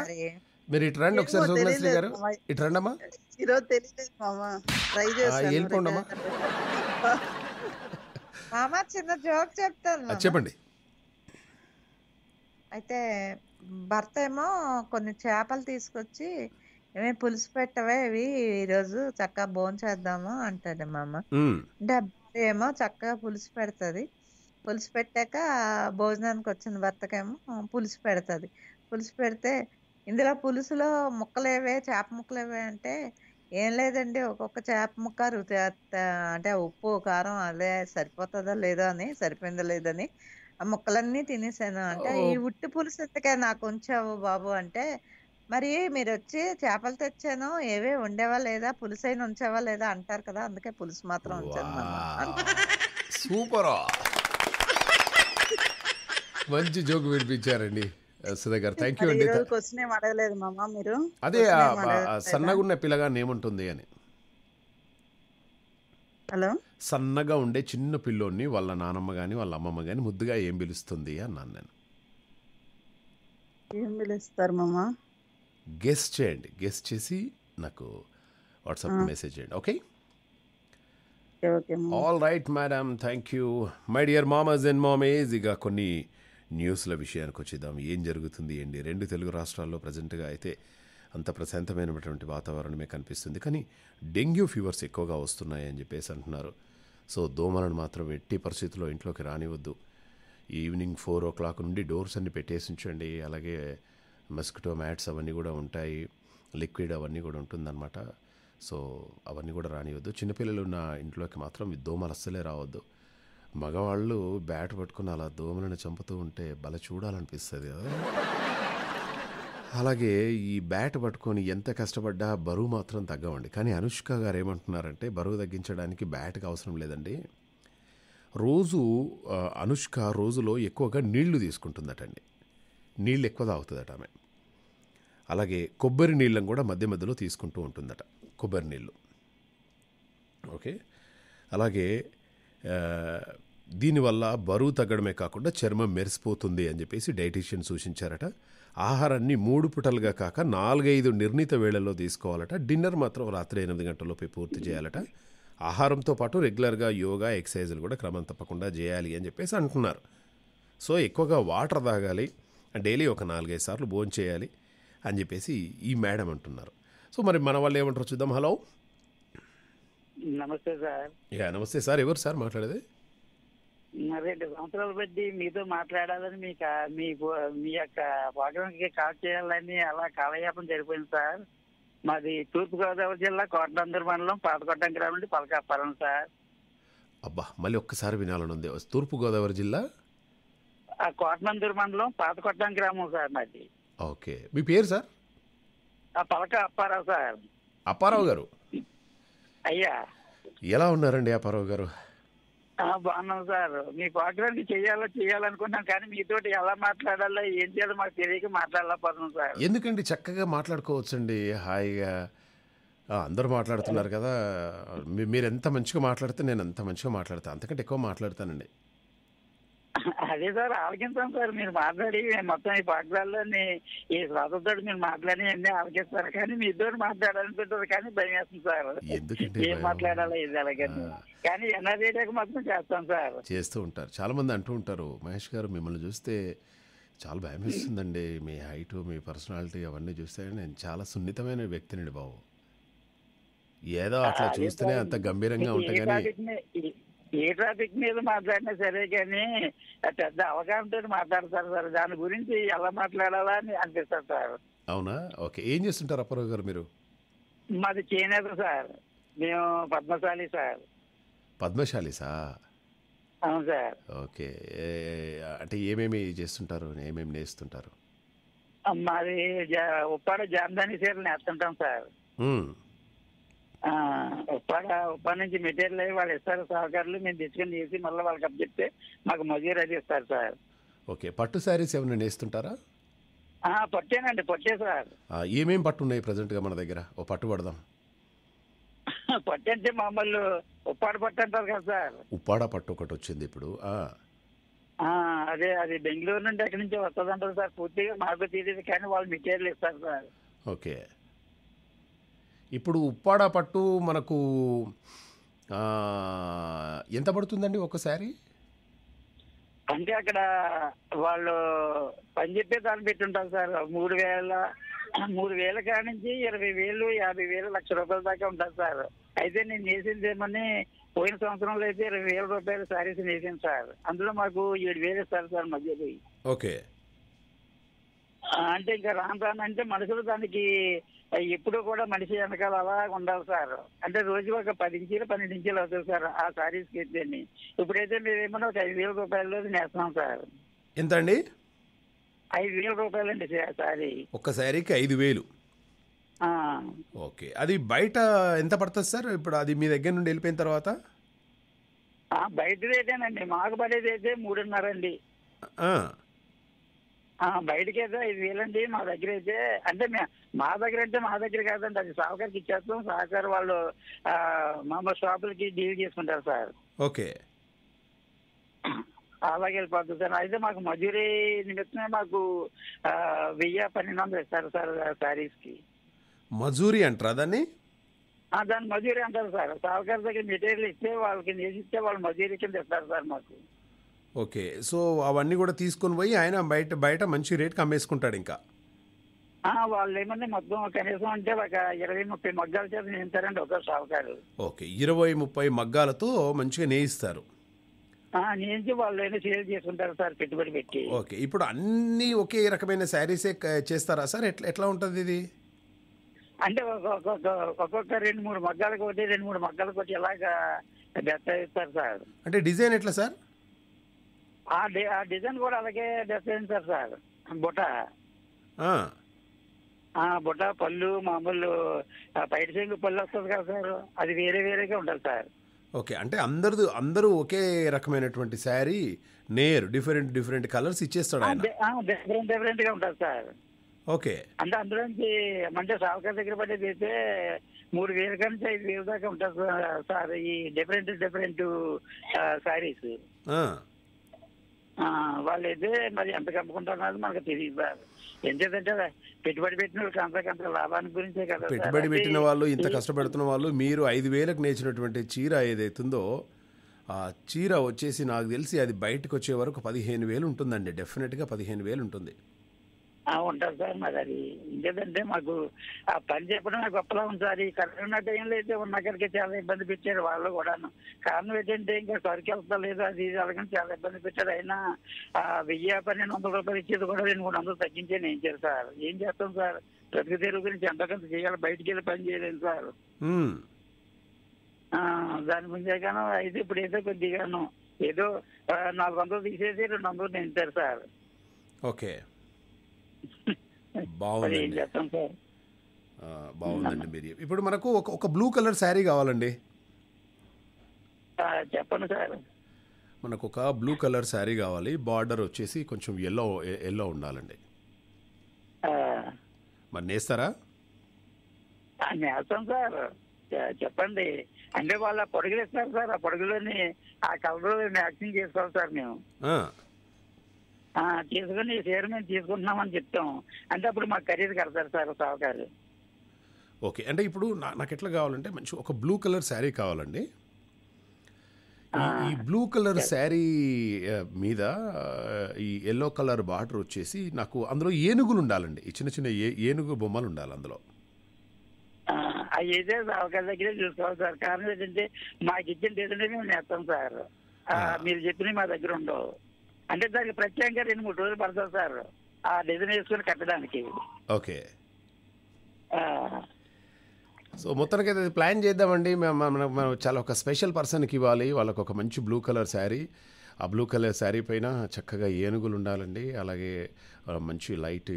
మీరు ఇటు రండి ఒకసారి సుమనశ్రీ గారు ఇటు రండమ్మా వెళ్ళిపోండమ్మా మామా చిన్న జోక్ చెప్తాను చెప్పండి అయితే భర్త ఏమో కొన్ని చేపలు తీసుకొచ్చి ఏమే పులుసు పెట్టవే ఇవి ఈరోజు చక్కగా భోంచేద్దాము అంటది మా అమ్మ డబ్బు ఏమో చక్కగా పులుసు పెడతది పులుసు పెట్టాక భోజనానికి వచ్చిన భర్తకేమో పులుసు పెడతది పులుసు పెడితే ఇందులో పులుసులో ముక్కలేవే చేప ముక్కలేవే అంటే ఏం లేదండి ఒక్కొక్క చేప ముక్క రుచి అంటే ఉప్పు కారం అదే సరిపోతుందో లేదో అని సరిపోయిందో లేదని ఆ ముక్కలన్నీ తినేసాను అంటే ఈ ఉట్టి పులుసు ఎంతకే నాకు ఉంచావు బాబు అంటే మరి మీరు వచ్చి చేపలు తెచ్చాను ఏవే ఉండేవా లేదా పులుసైన ఉంచేవా లేదా అంటారు కదా అందుకే పులుసు మాత్రం ఉంచాను సూపర్ మంచి జోక్ వినిపించారండి సుధా గారు థ్యాంక్ యూ అండి క్వశ్చన్ ఏం అడగలేదు మామ మీరు అదే ఏముంటుంది అని హలో సన్నగా ఉండే చిన్న పిల్లోని వాళ్ళ నానమ్మ గాని వాళ్ళ అమ్మమ్మ గాని ముద్దుగా ఏం పిలుస్తుంది అన్నాను నేను ఏం పిలుస్తారు మామా గెస్ చేయండి గెస్ చేసి నాకు వాట్సాప్ మెసేజ్ చేయండి okay all right madam thank you my dear మామస్ అండ్ మామేజ్ ఇక కొన్ని న్యూస్ల విషయానికి వచ్చేద్దాం ఏం జరుగుతుంది ఏంటి రెండు తెలుగు రాష్ట్రాల్లో ప్రజెంట్గా అయితే అంత ప్రశాంతమైనటువంటి వాతావరణమే కనిపిస్తుంది కానీ డెంగ్యూ ఫీవర్స్ ఎక్కువగా వస్తున్నాయని చెప్పేసి అంటున్నారు సో దోమలను మాత్రం ఎట్టి పరిస్థితుల్లో ఇంట్లోకి రానివద్దు ఈవినింగ్ ఫోర్ ఓ క్లాక్ నుండి డోర్స్ అన్ని పెట్టేసి ఉంచండి అలాగే మస్కిటో మ్యాట్స్ అవన్నీ కూడా ఉంటాయి లిక్విడ్ అవన్నీ కూడా ఉంటుందన్నమాట సో అవన్నీ కూడా రానివద్దు చిన్నపిల్లలు ఉన్న ఇంట్లోకి మాత్రం దోమలు అస్సలే రావద్దు మగవాళ్ళు బ్యాట్ పట్టుకుని అలా దోమలను చంపుతూ ఉంటే బల చూడాలనిపిస్తుంది కదా అలాగే ఈ బ్యాట్ పట్టుకొని ఎంత కష్టపడ్డా బరువు మాత్రం తగ్గవండి కానీ అనుష్క గారు ఏమంటున్నారంటే బరువు తగ్గించడానికి బ్యాట్కి అవసరం లేదండి రోజు అనుష్క రోజులో ఎక్కువగా నీళ్లు తీసుకుంటుందటండి నీళ్ళు ఎక్కువ తాగుతుందట ఆమె అలాగే కొబ్బరి నీళ్ళను కూడా మధ్య మధ్యలో తీసుకుంటూ ఉంటుందట కొబ్బరి నీళ్ళు ఓకే అలాగే దీనివల్ల బరువు తగ్గడమే కాకుండా చర్మం మెరిసిపోతుంది అని చెప్పేసి డైటీషియన్ సూచించారట ఆహారాన్ని మూడు పుటలుగా కాక నాలుగైదు నిర్ణీత వేళల్లో తీసుకోవాలట డిన్నర్ మాత్రం రాత్రి ఎనిమిది గంటలలోపే పూర్తి చేయాలట ఆహారంతో పాటు రెగ్యులర్గా యోగా ఎక్సర్సైజులు కూడా క్రమం తప్పకుండా చేయాలి అని చెప్పేసి అంటున్నారు సో ఎక్కువగా వాటర్ తాగాలి డైలీ ఒక నాలుగైదు సార్లు భోజనం చేయాలి అని చెప్పేసి ఈ మేడం అంటున్నారు సో మరి మన వాళ్ళు ఏమంటారు చూద్దాం హలో నమస్తే సార్ యా నమస్తే సార్ ఎవరు సార్ మాట్లాడేది రెండు సంవత్సరాలు బట్టి మీతో మాట్లాడాలని మీ మీ మీ యొక్క ప్రోగ్రామ్కి కాల్ చేయాలని అలా కాలయాపం జరిపోయింది సార్ మాది తూర్పుగోదావరి జిల్లా కోటనందూరు మండలం పాతకొట్టం గ్రామం నుండి పలకాపురం సార్ అబ్బా మళ్ళీ ఒక్కసారి వినాలని ఉంది తూర్పుగోదావరి జిల్లా కోటనందూరు మండలం పాతకొట్టం గ్రామం సార్ నాది ఓకే మీ పేరు సార్ ఆ పలక అప్పారావు సార్ అప్పారావు గారు అయ్యా ఎలా ఉన్నారండి అప్పారావు గారు బాగున్నాం సార్ మీ ప్రోగ్రామ్కి చేయాలో చేయాలనుకున్నాం కానీ మీతోటి ఎలా మాట్లాడాలో ఏం చేయాలో మాకు తెలియక మాట్లాడలేకపోతున్నాం సార్ ఎందుకండి చక్కగా మాట్లాడుకోవచ్చండి హాయిగా అందరూ మాట్లాడుతున్నారు కదా మీరు ఎంత మంచిగా మాట్లాడితే నేను ఎంత మంచిగా మాట్లాడతాను అంతకంటే ఎక్కువ మాట్లాడతానండి అదే సార్ ఆలకిస్తాం సార్ మీరు మాట్లాడి మొత్తం ఈ పాఠశాలలోని ఈ శ్వాసతో మీరు మాట్లాడి అన్ని ఆలకిస్తారు కానీ మీ ఇద్దరు మాట్లాడాలనుకుంటారు కానీ భయం వేస్తుంది సార్ ఏం మాట్లాడాలి ఇది అలాగని కానీ ఎన్ఆర్ఏకి మాత్రం చేస్తాం సార్ చేస్తూ ఉంటారు చాలా మంది అంటూ ఉంటారు మహేష్ గారు మిమ్మల్ని చూస్తే చాలా భయం వేస్తుందండి మీ హైట్ మీ పర్సనాలిటీ అవన్నీ చూస్తే నేను చాలా సున్నితమైన వ్యక్తిని బాబు ఏదో అట్లా చూస్తేనే అంత గంభీరంగా ఉంటాయి కానీ ఏ టాపిక్ మీద మాట్లాడినా సరే కానీ పెద్ద అవగాహనతో మాట్లాడతారు సార్ దాని గురించి ఎలా మాట్లాడాలా అని అనిపిస్తారు సార్ అవునా ఓకే ఏం చేస్తుంటారు అప్పారావు గారు మీరు మాది చేనేత సార్ మేము పద్మశాలి సార్ పద్మశాలి సార్ అవును సార్ ఓకే అంటే ఏమేమి చేస్తుంటారు ఏమేమి నేస్తుంటారు మాది ఉప్పాడ జాందాని చీరలు నేస్తుంటాం సార్ ఉప్పా ఉప్పా నుంచి మెటీరియల్ అవి వాళ్ళు ఇస్తారు సహకారులు మేము తెచ్చుకొని చేసి మళ్ళీ వాళ్ళకి అప్పచెప్తే మాకు మజూరు అది ఇస్తారు సార్ ఓకే పట్టు శారీస్ ఏమైనా నేస్తుంటారా పట్టేనండి పట్టే సార్ ఏమేమి పట్టు ఉన్నాయి ప్రజెంట్ గా మన దగ్గర ఓ పట్టు పడదాం పట్టు అంటే మామూలు ఉప్పాడ పట్టు అంటారు కదా సార్ ఉప్పాడ పట్టు ఒకటి వచ్చింది ఇప్పుడు అదే అది బెంగళూరు నుండి ఎక్కడి నుంచి వస్తుంది అంటారు సార్ పూర్తిగా మాకు తీరేది కానీ వాళ్ళు మెటీరియల్ ఇస్తారు సార్ ఓకే ఇప్పుడు ఉప్పాడ పట్టు మనకు ఎంత పడుతుందండి ఒకసారి అంటే అక్కడ వాళ్ళు పని చెప్పే దాన్ని పెట్టుంటారు సార్ మూడు వేల మూడు వేల నుంచి ఇరవై వేలు యాభై వేలు లక్ష రూపాయల దాకా ఉంటుంది సార్ అయితే నేను నేసింది ఏమని పోయిన సంవత్సరంలో అయితే ఇరవై వేల రూపాయలు శారీస్ వేసాను సార్ అందులో మాకు ఏడు వేలు ఇస్తారు సార్ మధ్యలో ఓకే అంటే ఇంకా రాను రాను అంటే మనుషులు దానికి ఎప్పుడు కూడా మనిషి వెనకాల అలా ఉండాలి సార్ అంటే రోజు ఒక పది ఇంచీలు పన్నెండు ఇంచీలు అవుతుంది సార్ ఆ సారీస్ కిందండి ఇప్పుడైతే మేమేమన్నా ఒక ఐదు వేల రూపాయల్లో నేస్తున్నాం సార్ ఎంత అండి ఐదు వేల అండి సారీ ఒక శారీకి ఐదు వేలు ఓకే అది బయట ఎంత పడుతుంది సార్ ఇప్పుడు అది మీ దగ్గర నుండి వెళ్ళిపోయిన తర్వాత బయట రేటేనండి మాకు పడేది అయితే మూడున్నర అండి బయటకి అయితే ఇది వీలండి మా దగ్గర అయితే అంటే మా దగ్గర అంటే మా దగ్గర కాదండి అది సాహుకారికి ఇచ్చేస్తాం సహకార వాళ్ళు మా షాపులకి డీల్ చేసుకుంటారు సార్ ఓకే అలాగే వెళ్ళిపోతుంది సార్ అయితే మాకు మజూరీ నిమిత్తమే మాకు వెయ్యి పన్నెండు వందలు ఇస్తారు సార్ కి మజూరీ అంటారా దాన్ని దాన్ని మజూరీ అంటారు సార్ సాహుకారు దగ్గర మెటీరియల్ ఇస్తే వాళ్ళకి ఇస్తే వాళ్ళు మజూరీ కింద ఇస్తారు సార్ మాకు ఓకే సో అవన్నీ కూడా తీసుకొని పోయి ఆయన బయట బయట మంచి రేట్ అమ్మేసుకుంటాడు ఇంకా వాళ్ళు ఏమంటే మొత్తం కనీసం అంటే ఒక ఇరవై ముప్పై మగ్గాలు చేసి నేస్తారండి ఒక సావకారు ఓకే ఇరవై ముప్పై మగ్గాలతో మంచిగా నేయిస్తారు నేయించి వాళ్ళు అయినా సేల్ చేసుకుంటారు సార్ పెట్టుబడి పెట్టి ఓకే ఇప్పుడు అన్ని ఒకే రకమైన శారీసే చేస్తారా సార్ ఎట్లా ఎట్లా ఉంటుంది ఇది అంటే ఒక్కొక్క రెండు మూడు మగ్గాలకు ఒకటి రెండు మూడు మగ్గాలకు ఒకటి ఇలాగా బెత్త ఇస్తారు సార్ అంటే డిజైన్ ఎట్లా సార్ ఆ డిజైన్ కూడా అలాగే చేస్తారు సార్ సార్ బుట్ట బుట్ట పళ్ళు మామూలు బయట సైడ్ పళ్ళు వస్తుంది కదా సార్ అది వేరే వేరేగా ఉండాలి సార్ ఓకే అంటే అందరు అందరూ ఒకే రకమైనటువంటి శారీ నేరు డిఫరెంట్ డిఫరెంట్ కలర్స్ ఇచ్చేస్తాడు ఆయన డిఫరెంట్ డిఫరెంట్ గా ఉంటుంది సార్ ఓకే అంటే అందులోంచి అంటే సావకాశ దగ్గర పడేది అయితే మూడు వేల కంటే ఐదు వేల దాకా ఉంటుంది సార్ ఈ డిఫరెంట్ డిఫరెంట్ శారీస్ వాళ్ళైతే మరి ఎంత కమ్ముకుంటారు మనకు తెలియదు ఎందుకంటే పెట్టుబడి పెట్టిన వాళ్ళకి అంతకంత లాభాన్ని గురించే కదా పెట్టుబడి పెట్టిన వాళ్ళు ఇంత కష్టపడుతున్న వాళ్ళు మీరు ఐదు వేలకు నేర్చినటువంటి చీర ఏదైతుందో ఆ చీర వచ్చేసి నాకు తెలిసి అది బయటకు వచ్చే వరకు పదిహేను వేలు ఉంటుందండి డెఫినెట్గా పదిహేను వేలు ఉంటుంది ఉంటారు సార్ మరి అది ఇంకేదంటే మాకు ఆ పని నాకు గొప్పలా ఉంది సార్ ఈ కరోనా టైంలో అయితే ఉన్నక్కడికి చాలా ఇబ్బంది పెట్టారు వాళ్ళు కూడాను కారణం ఏంటంటే ఇంకా సరికి వెళ్తా లేదు అది అలాగని చాలా ఇబ్బంది పెట్టారు అయినా ఆ వెయ్యి పన్నెండు వందల రూపాయలు ఇచ్చేది కూడా రెండు మూడు వందలు తగ్గించే నేను ఇచ్చారు సార్ ఏం చేస్తాం సార్ ప్రతి తెలుగు గురించి ఎంతకంత చేయాలి బయటికి వెళ్ళి పని చేయలేదు సార్ దాని గురించే కానీ అయితే ఇప్పుడు ఏదో కొద్దిగాను ఏదో నాలుగు వందలు తీసేసి రెండు వందలు నింపారు సార్ ఓకే బాగుంది బాగుందండి మీరు ఇప్పుడు మనకు ఒక ఒక బ్లూ కలర్ శారీ కావాలండి చెప్పండి సార్ మనకు ఒక బ్లూ కలర్ శారీ కావాలి బార్డర్ వచ్చేసి కొంచెం ఎల్లో ఎల్లో ఉండాలండి మరి నేస్తారా నేస్తాం సార్ చెప్పండి అంటే వాళ్ళ పొడుగులు ఇస్తారు సార్ ఆ పొడుగులోని ఆ కలర్ మ్యాచింగ్ చేసుకోవాలి సార్ మేము తీసుకుని ఈ చీర మేము తీసుకుంటున్నామని చెప్తాం అంటే అప్పుడు మాకు ఖరీదు కడతారు సార్ సావకారు ఓకే అంటే ఇప్పుడు నాకు ఎట్లా కావాలంటే మంచి ఒక బ్లూ కలర్ శారీ కావాలండి ఈ బ్లూ కలర్ శారీ మీద ఈ ఎల్లో కలర్ బార్డర్ వచ్చేసి నాకు అందులో ఏనుగులు ఉండాలండి చిన్న చిన్న ఏనుగు బొమ్మలు ఉండాలి అందులో అయితే అవకాశ దగ్గరే చూసుకోవాలి సార్ కారణం ఏంటంటే మాకు ఇచ్చిన మేము నేస్తాం సార్ మీరు చెప్పినవి మా దగ్గర ఉండవు అంటే దానికి ప్రత్యేకంగా రెండు మూడు రోజులు పడుతుంది సార్ ఆ డిజైన్ వేసుకుని కట్టడానికి ఓకే సో మొత్తానికి అయితే ప్లాన్ చేద్దామండి మనం చాలా ఒక స్పెషల్ పర్సన్కి ఇవ్వాలి వాళ్ళకి ఒక మంచి బ్లూ కలర్ శారీ ఆ బ్లూ కలర్ శారీ పైన చక్కగా ఏనుగులు ఉండాలండి అలాగే మంచి లైట్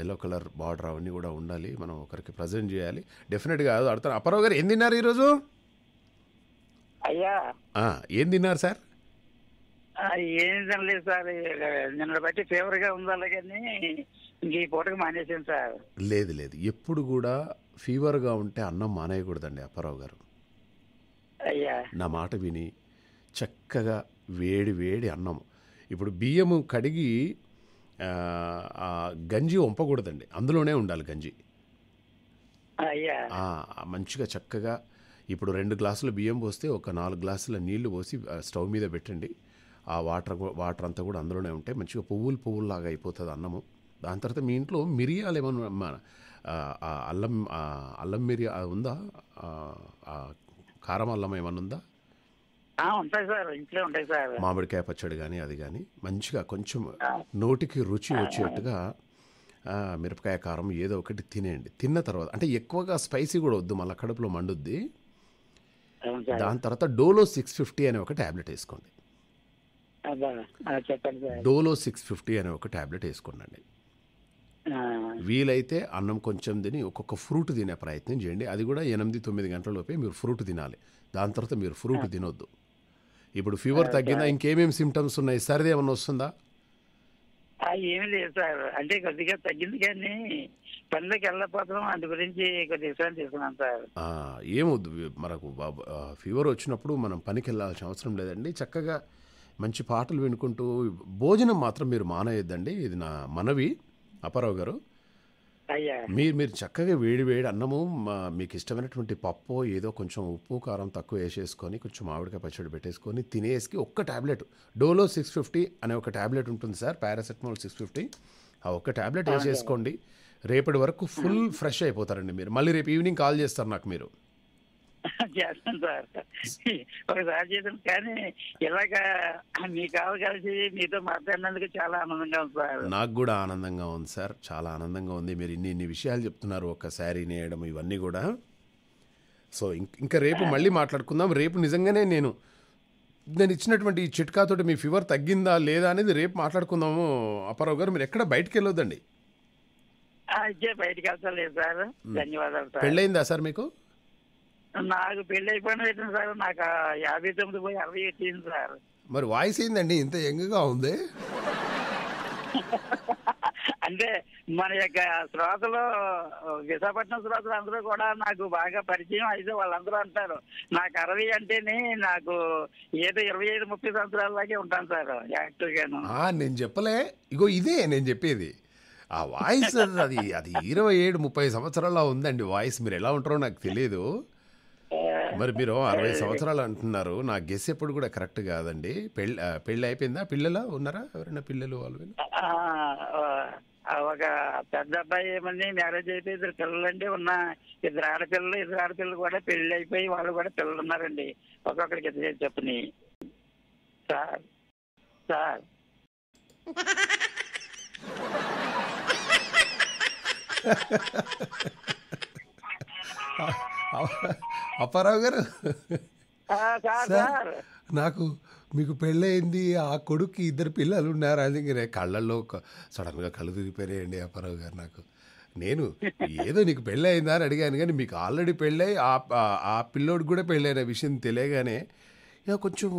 ఎల్లో కలర్ బార్డర్ అవన్నీ కూడా ఉండాలి మనం ఒకరికి ప్రజెంట్ చేయాలి డెఫినెట్గా అడుగుతాను అప్పారావు గారు ఏం తిన్నారు ఈరోజు అయ్యా ఏం తిన్నారు సార్ ఏం తినలేదు సార్ నిన్న బట్టి ఫీవర్ గా ఉందా కానీ ఇంక ఈ పూటకి మానేసాను సార్ లేదు లేదు ఎప్పుడు కూడా ఫీవర్ గా ఉంటే అన్నం మానేయకూడదండి అప్పారావు గారు అయ్యా నా మాట విని చక్కగా వేడి వేడి అన్నం ఇప్పుడు బియ్యము కడిగి గంజి వంపకూడదండి అందులోనే ఉండాలి గంజి మంచిగా చక్కగా ఇప్పుడు రెండు గ్లాసులు బియ్యం పోస్తే ఒక నాలుగు గ్లాసుల నీళ్లు పోసి స్టవ్ మీద పెట్టండి ఆ వాటర్ వాటర్ అంతా కూడా అందులోనే ఉంటే మంచిగా పువ్వులు పువ్వుల్లాగా అయిపోతుంది అన్నము దాని తర్వాత మీ ఇంట్లో మిరియాలు ఏమన్నా అల్లం అల్లం మిరియా ఉందా కారం అల్లం ఏమన్నా ఉందా ఉంటాయి సార్ ఇంట్లో సార్ మామిడికాయ పచ్చడి కానీ అది కానీ మంచిగా కొంచెం నోటికి రుచి వచ్చేట్టుగా మిరపకాయ కారం ఏదో ఒకటి తినేయండి తిన్న తర్వాత అంటే ఎక్కువగా స్పైసీ కూడా వద్దు మళ్ళీ కడుపులో మండుద్ది దాని తర్వాత డోలో సిక్స్ ఫిఫ్టీ అనే ఒక ట్యాబ్లెట్ వేసుకోండి చెప్పండి డోలో సిక్స్ ఫిఫ్టీ అనే ఒక ట్యాబ్లెట్ వేసుకోండి వీలైతే అన్నం కొంచెం తిని ఒక్కొక్క ఫ్రూట్ తినే ప్రయత్నం చేయండి అది కూడా ఎనిమిది తొమ్మిది గంటల లోపే మీరు ఫ్రూట్ తినాలి దాని తర్వాత మీరు ఫ్రూట్ తినొద్దు ఇప్పుడు ఫీవర్ తగ్గిందా ఇంకేమేమి సిమ్టమ్స్ ఉన్నాయి సార్ ఏమన్నా వస్తుందా ఏమి లేదు సార్ అంటే కొద్దిగా తగ్గింది కానీ పనులకు వెళ్ళకపోవడం అందు గురించి కొద్దిగా ఏమొద్దు మనకు ఫీవర్ వచ్చినప్పుడు మనం పనికి వెళ్ళాల్సిన అవసరం లేదండి చక్కగా మంచి పాటలు వినుకుంటూ భోజనం మాత్రం మీరు మానేయద్దండి ఇది నా మనవి అపారావు గారు మీరు మీరు చక్కగా వేడి వేడి అన్నము మీకు ఇష్టమైనటువంటి పప్పు ఏదో కొంచెం ఉప్పు కారం తక్కువ వేసేసుకొని కొంచెం మామిడికాయ పచ్చడి పెట్టేసుకొని తినేసి ఒక్క ట్యాబ్లెట్ డోలో సిక్స్ ఫిఫ్టీ అనే ఒక ట్యాబ్లెట్ ఉంటుంది సార్ పారాసెటమాల్ సిక్స్ ఫిఫ్టీ ఆ ఒక్క ట్యాబ్లెట్ వేసేసుకోండి రేపటి వరకు ఫుల్ ఫ్రెష్ అయిపోతారండి మీరు మళ్ళీ రేపు ఈవినింగ్ కాల్ చేస్తారు నాకు మీరు సార్ ఒకసారి కానీ ఇలాగ మీకు అవకాశం మీతో మాట్లాడినందుకు చాలా ఆనందంగా ఉంది సార్ నాకు కూడా ఆనందంగా ఉంది సార్ చాలా ఆనందంగా ఉంది మీరు ఇన్ని ఇన్ని విషయాలు చెప్తున్నారు ఒక శారీ నేయడం ఇవన్నీ కూడా సో ఇంకా రేపు మళ్ళీ మాట్లాడుకుందాం రేపు నిజంగానే నేను నేను ఇచ్చినటువంటి ఈ చిట్కాతోటి మీ ఫీవర్ తగ్గిందా లేదా అనేది రేపు మాట్లాడుకుందాము అప్పారావు గారు మీరు ఎక్కడ బయటకు వెళ్ళొద్దండి పెళ్ళైందా లేదు సార్ ధన్యవాదాలు సార్ మీకు నాకు పెళ్లి అయిపోయిన సార్ నాకు యాభై తొమ్మిది పోయి అరవై ఎట్టింది సార్ మరి వాయిస్ ఏందండి ఇంత యంగ్గా ఉంది అంటే మన యొక్క శ్రోతలు విశాఖపట్నం శ్రోతలు అందరూ కూడా నాకు బాగా పరిచయం అయితే వాళ్ళందరూ అంటారు నాకు అరవై అంటేనే నాకు ఏదో ఇరవై ఐదు ముప్పై సంవత్సరాల దాకే ఉంటాను సార్ యాక్టివ్ నేను చెప్పలే ఇగో ఇదే నేను చెప్పేది ఆ వాయిస్ అది అది ఇరవై ఏడు ముప్పై సంవత్సరాల్లో ఉందండి వాయిస్ మీరు ఎలా ఉంటారో నాకు తెలియదు మరి మీరు అరవై సంవత్సరాలు అంటున్నారు నా గెస్ ఎప్పుడు కూడా కరెక్ట్ కాదండి పెళ్ళి పెళ్ళి అయిపోయిందా పిల్లలు ఉన్నారా ఎవరైనా పిల్లలు వాళ్ళు ఒక పెద్ద అబ్బాయి ఏమని మ్యారేజ్ అయిపోయి ఇద్దరు పిల్లలు పిల్లలండి ఉన్న ఇద్దరు ఆడపిల్లలు ఇద్దరు ఆడపిల్లలు కూడా పెళ్లి అయిపోయి వాళ్ళు కూడా పిల్లలు ఉన్నారండి ఒక్కొక్కరికి ఇద్దరు చెప్పని సార్ సార్ అప్పారావు గారు సార్ నాకు మీకు పెళ్ళయింది ఆ కొడుకు ఇద్దరు పిల్లలు ఉన్నారు అని నేను కళ్ళల్లో సడన్గా కళ్ళు తిరిగిపోయాయండి అప్పారావు గారు నాకు నేను ఏదో నీకు పెళ్ళయిందా అని అడిగాను కానీ మీకు ఆల్రెడీ పెళ్ళై ఆ పిల్లోడు కూడా పెళ్ళైన విషయం తెలియగానే ఇక కొంచెం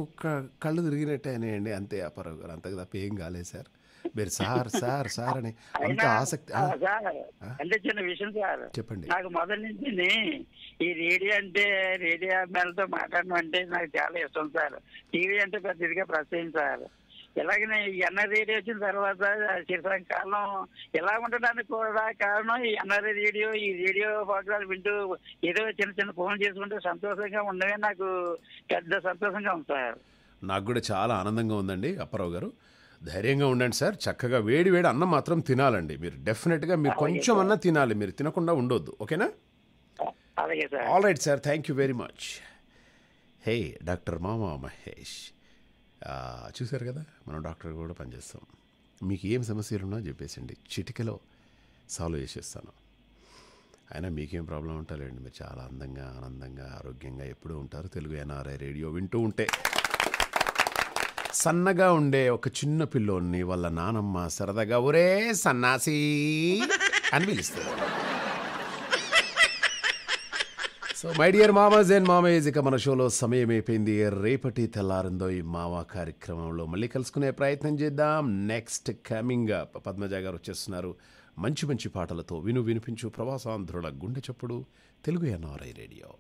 కళ్ళు తిరిగినట్టే అంతే అప్పారావు గారు అంతకు తప్ప ఏం కాలేదు సార్ మీరు సార్ సార్ సార్ అని అంత ఆసక్తి అంటే చిన్న విషయం సార్ చెప్పండి నాకు మొదటి నుంచి ఈ రేడియో అంటే రేడియో అమ్మాయిలతో మాట్లాడడం అంటే నాకు చాలా ఇష్టం సార్ టీవీ అంటే పెద్ద ఇదిగా ప్రశ్న సార్ ఎన్ఆర్ రేడియో వచ్చిన తర్వాత శీర్షం కాలం ఇలా ఉండడానికి కూడా కారణం ఈ ఎన్ఆర్ రేడియో ఈ రేడియో పోగ్రాలు వింటూ ఏదో చిన్న చిన్న ఫోన్ చేసుకుంటే సంతోషంగా ఉండమే నాకు పెద్ద సంతోషంగా ఉంది సార్ నాకు కూడా చాలా ఆనందంగా ఉందండి అప్పారావు గారు ధైర్యంగా ఉండండి సార్ చక్కగా వేడి వేడి అన్నం మాత్రం తినాలండి మీరు డెఫినెట్గా మీరు కొంచెం అన్న తినాలి మీరు తినకుండా ఉండొద్దు ఓకేనా all right sir thank you very much hey doctor మామా మహేష్ చూశారు కదా మనం డాక్టర్ కూడా పనిచేస్తాం మీకు ఏం సమస్యలు ఉన్నా చెప్పేసండి చిటికలో సాల్వ్ చేసేస్తాను అయినా మీకేం ప్రాబ్లం ఉంటాలేండి మీరు చాలా అందంగా ఆనందంగా ఆరోగ్యంగా ఎప్పుడూ ఉంటారు తెలుగు ఎన్ఆర్ఐ రేడియో వింటూ ఉంటే సన్నగా ఉండే ఒక చిన్న పిల్లోని వాళ్ళ నానమ్మ సరదాగా ఒరే సన్నాసి అని పిలుస్తుంది సో మై డియర్ మామాజ్ అండ్ మామేజ్ ఇక మన షోలో సమయం అయిపోయింది రేపటి తెల్లారిందో ఈ మావా కార్యక్రమంలో మళ్ళీ కలుసుకునే ప్రయత్నం చేద్దాం నెక్స్ట్ కమింగ్ అప్ పద్మజ గారు వచ్చేస్తున్నారు మంచి మంచి పాటలతో విను వినిపించు ప్రవాసాంధ్రుల గుండె చప్పుడు తెలుగు ఎన్ఆర్ఐ రేడియో